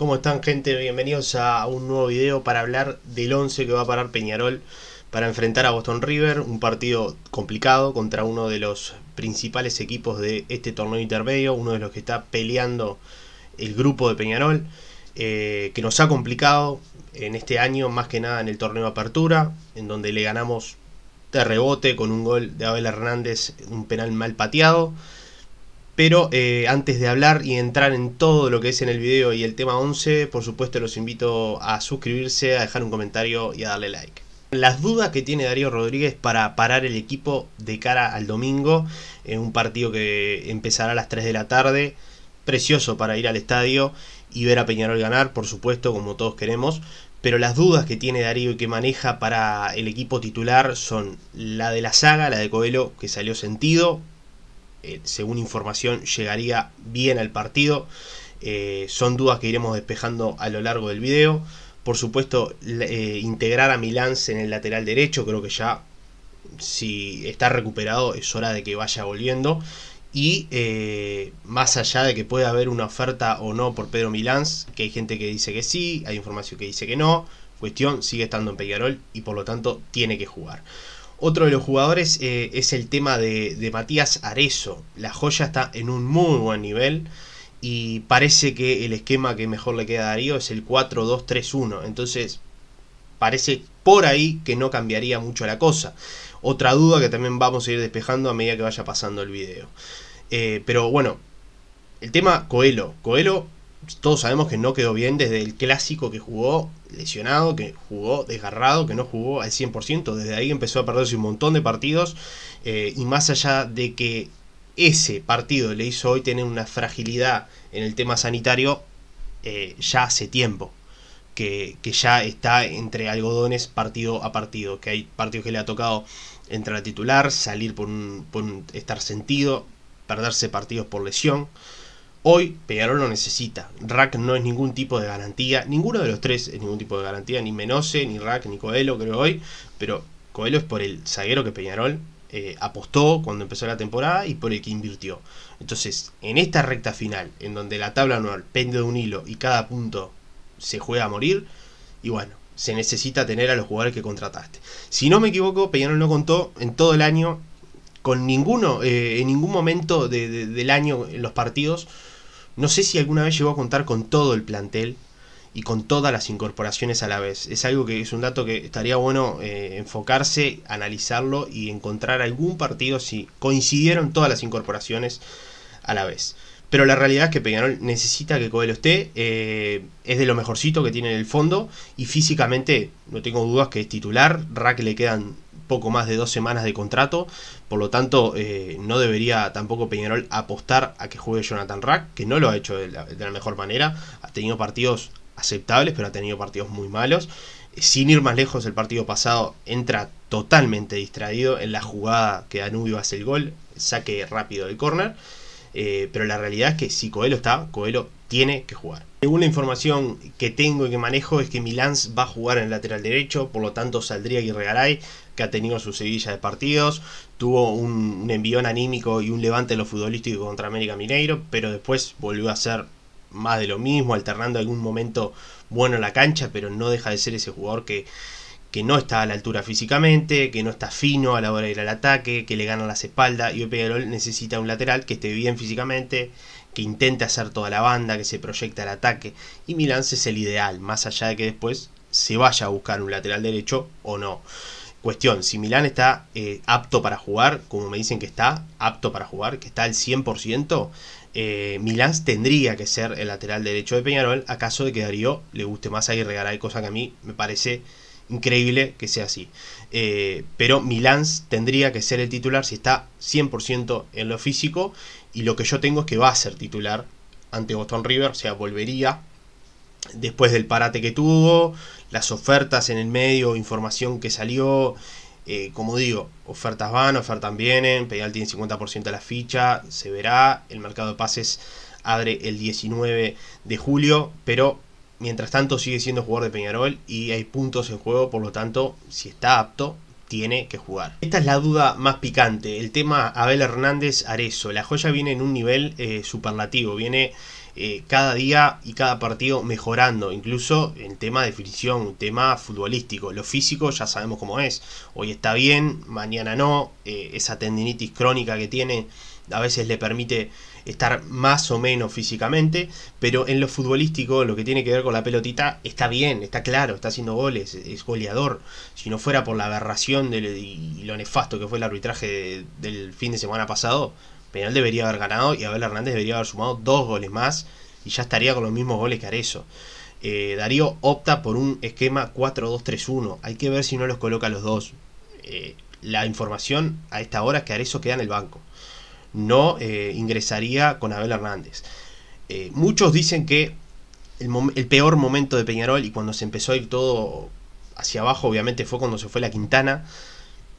¿Cómo están gente? Bienvenidos a un nuevo video para hablar del 11 que va a parar Peñarol para enfrentar a Boston River, un partido complicado contra uno de los principales equipos de este torneo intermedio, uno de los que está peleando el grupo de Peñarol, eh, que nos ha complicado en este año, más que nada en el torneo apertura, en donde le ganamos de rebote con un gol de Abel Hernández, un penal mal pateado. Pero eh, antes de hablar y entrar en todo lo que es en el video y el tema 11, por supuesto los invito a suscribirse, a dejar un comentario y a darle like. Las dudas que tiene Darío Rodríguez para parar el equipo de cara al domingo, en eh, un partido que empezará a las 3 de la tarde, precioso para ir al estadio y ver a Peñarol ganar, por supuesto, como todos queremos, pero las dudas que tiene Darío y que maneja para el equipo titular son la de la saga, la de Coelho, que salió sentido, eh, según información, llegaría bien al partido. Eh, son dudas que iremos despejando a lo largo del video. Por supuesto, eh, integrar a Milans en el lateral derecho, creo que ya si está recuperado es hora de que vaya volviendo. Y más allá de que pueda haber una oferta o no por Pedro Milans, que hay gente que dice que sí, hay información que dice que no, cuestión sigue estando en Peñarol y por lo tanto tiene que jugar. Otro de los jugadores eh, es el tema de, Matías Arezo. La joya está en un muy buen nivel y parece que el esquema que mejor le queda a Darío es el 4-2-3-1. Entonces, parece por ahí que no cambiaría mucho la cosa. Otra duda que también vamos a ir despejando a medida que vaya pasando el video. Eh, pero bueno, el tema Coelho. Coelho todos sabemos que no quedó bien desde el clásico que jugó lesionado, que jugó desgarrado, que no jugó al 100%. Desde ahí empezó a perderse un montón de partidos. Eh, y más allá de que ese partido le hizo hoy tener una fragilidad en el tema sanitario, eh, ya hace tiempo. Que, que, ya está entre algodones partido a partido. Que hay partidos que le ha tocado entrar a titular, salir por, estar sentido, perderse partidos por lesión. Hoy Peñarol lo necesita. Rack no es ningún tipo de garantía. Ninguno de los tres es ningún tipo de garantía. Ni Menose, ni Rack, ni Coelho, creo hoy. Pero Coelho es por el zaguero que Peñarol eh, apostó cuando empezó la temporada y por el que invirtió. Entonces, en esta recta final, en donde la tabla anual pende de un hilo y cada punto se juega a morir, y bueno, se necesita tener a los jugadores que contrataste. Si no me equivoco, Peñarol no contó en todo el año con ninguno, eh, en ningún momento del año en los partidos, no sé si alguna vez llegó a contar con todo el plantel y con todas las incorporaciones a la vez. Es algo que es un dato que estaría bueno eh, enfocarse, analizarlo y encontrar algún partido si coincidieron todas las incorporaciones a la vez. Pero la realidad es que Peñarol necesita que Coelho esté, eh, es de lo mejorcito que tiene en el fondo y físicamente no tengo dudas que es titular, Rack le quedan poco más de dos semanas de contrato, por lo tanto eh, no debería tampoco Peñarol apostar a que juegue Jonathan Rack, que no lo ha hecho de la, mejor manera, ha tenido partidos aceptables, pero ha tenido partidos muy malos eh, sin ir más lejos, el partido pasado entra totalmente distraído en la jugada que Danubio hace el gol, saque rápido del córner. Eh, pero la realidad es que si Coelho está, Coelho tiene que jugar. Según la información que tengo y que manejo es que Milans va a jugar en el lateral derecho, por lo tanto saldría Aguirre ha tenido su Sevilla de partidos. Tuvo un, envión anímico y un levante en lo futbolístico contra América Mineiro, pero después volvió a ser más de lo mismo, alternando algún momento bueno en la cancha, pero no deja de ser ese jugador que, que no está a la altura físicamente, que no está fino a la hora de ir al ataque, que le gana las espaldas. Y hoy Garol necesita un lateral que esté bien físicamente, que intente hacer toda la banda, que se proyecte al ataque. Y Milán es el ideal, más allá de que después se vaya a buscar un lateral derecho o no. Cuestión, si Milán está eh, apto para jugar, como me dicen que está, apto para jugar, que está al 100%, eh, Milán tendría que ser el lateral derecho de Peñarol, a caso de que Darío le guste más a regalar cosa que a mí me parece increíble que sea así. Eh, pero Milán tendría que ser el titular si está 100% en lo físico, y lo que yo tengo es que va a ser titular ante Boston River, o sea, volvería después del parate que tuvo, las ofertas en el medio, información que salió. Eh, como digo, ofertas van, ofertas vienen, Peñal tiene 50% de la ficha, se verá, el mercado de pases abre el 19 de julio, pero mientras tanto sigue siendo jugador de Peñarol y hay puntos en juego, por lo tanto, si está apto, tiene que jugar. Esta es la duda más picante, el tema Abel Hernández Arezo, la joya viene en un nivel eh, superlativo, viene eh, cada día y cada partido mejorando, incluso en tema de definición, tema futbolístico. Lo físico ya sabemos cómo es, hoy está bien, mañana no, eh, esa tendinitis crónica que tiene a veces le permite estar más o menos físicamente, pero en lo futbolístico, lo que tiene que ver con la pelotita, está bien, está claro, está haciendo goles, es goleador. Si no fuera por la aberración del, y lo nefasto que fue el arbitraje del fin de semana pasado, Peñarol debería haber ganado y Abel Hernández debería haber sumado dos goles más y ya estaría con los mismos goles que Arezo. Eh, Darío opta por un esquema 4-2-3-1. Hay que ver si no los coloca los dos. Eh, la información a esta hora es que Arezo queda en el banco. No eh, ingresaría con Abel Hernández. muchos dicen que el, peor momento de Peñarol y cuando se empezó a ir todo hacia abajo, obviamente fue cuando se fue la Quintana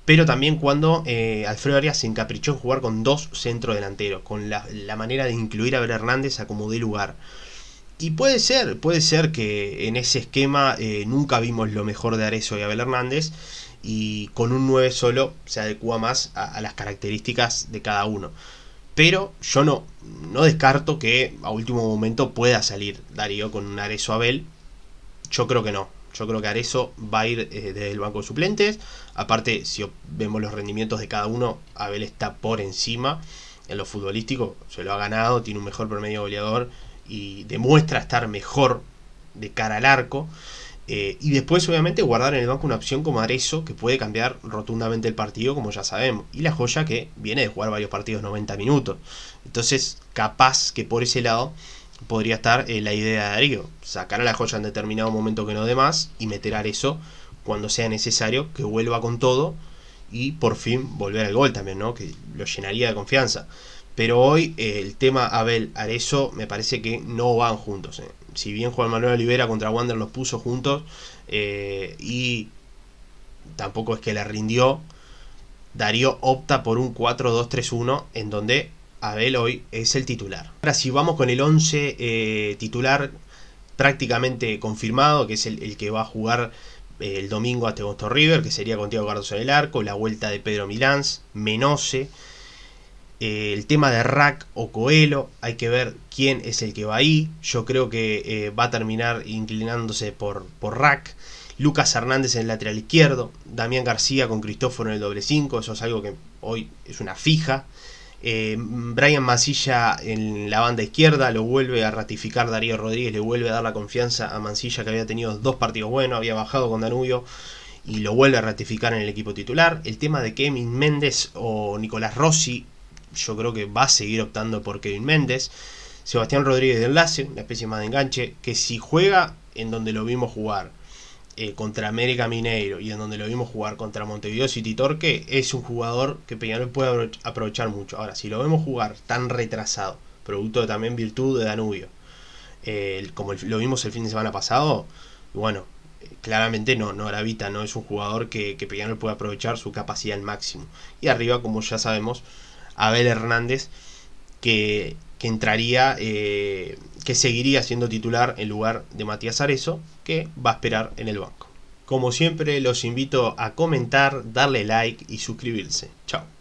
pero también cuando eh, Alfredo Arias se encaprichó en jugar con dos centrodelanteros, con la, manera de incluir a Abel Hernández a como de lugar. Y puede ser, puede ser que en ese esquema eh, nunca vimos lo mejor de Arezo y Abel Hernández, y con un 9 solo se adecua más a, las características de cada uno. Pero yo no, no descarto que a último momento pueda salir Darío con un Arezo Abel. Yo creo que no, yo creo que Arezo va a ir eh, desde el banco de suplentes. Aparte, si vemos los rendimientos de cada uno, Abel está por encima en lo futbolístico. Se lo ha ganado, tiene un mejor promedio goleador y demuestra estar mejor de cara al arco. Eh, y después, obviamente, guardar en el banco una opción como Arezo, que puede cambiar rotundamente el partido, como ya sabemos. Y la joya que viene de jugar varios partidos 90 minutos. Entonces, capaz que por ese lado podría estar eh, la idea de Darío, sacar a la joya en determinado momento que no de más y meter a eso cuando sea necesario, que vuelva con todo y por fin volver al gol también, ¿no? Que lo llenaría de confianza. Pero hoy eh, el tema Abel Arezo me parece que no van juntos. Eh. Si bien Juan Manuel Olivera contra Wander los puso juntos y tampoco es que le rindió, Darío opta por un 4-2-3-1 en donde Abel hoy es el titular. Ahora si vamos con el 11 eh, titular prácticamente confirmado, que es el, que va a jugar eh, el domingo a Tegosto River, que sería con Tiago garcía en el arco, la vuelta de Pedro Milán, Menose, eh, el tema de Rack o Coelho, hay que ver quién es el que va ahí, yo creo que va a terminar inclinándose por, por Rack. Lucas Hernández en el lateral izquierdo, Damián García con Cristóforo en el doble 5, eso es algo que hoy es una fija. Eh, Brian Mancilla en la banda izquierda lo vuelve a ratificar Darío Rodríguez, le vuelve a dar la confianza a Mancilla que había tenido dos partidos buenos, había bajado con Danubio y lo vuelve a ratificar en el equipo titular. El tema de Kevin Méndez o Nicolás Rossi, yo creo que va a seguir optando por Kevin Méndez. Sebastián Rodríguez de enlace, una especie más de enganche, que si juega en donde lo vimos jugar eh, contra América Mineiro y en donde lo vimos jugar contra Montevideo City Torque, es un jugador que Peñarol puede aprovechar mucho. Ahora, si lo vemos jugar tan retrasado, producto de también virtud de Danubio, eh, como lo vimos el fin de semana pasado, bueno, claramente no, no gravita, no es un jugador que, que Peñarol puede aprovechar su capacidad al máximo. Y arriba, como ya sabemos, Abel Hernández, que, que entraría... Eh, que seguiría siendo titular en lugar de Matías Arezo, que va a esperar en el banco. Como siempre, los invito a comentar, darle like y suscribirse. Chao.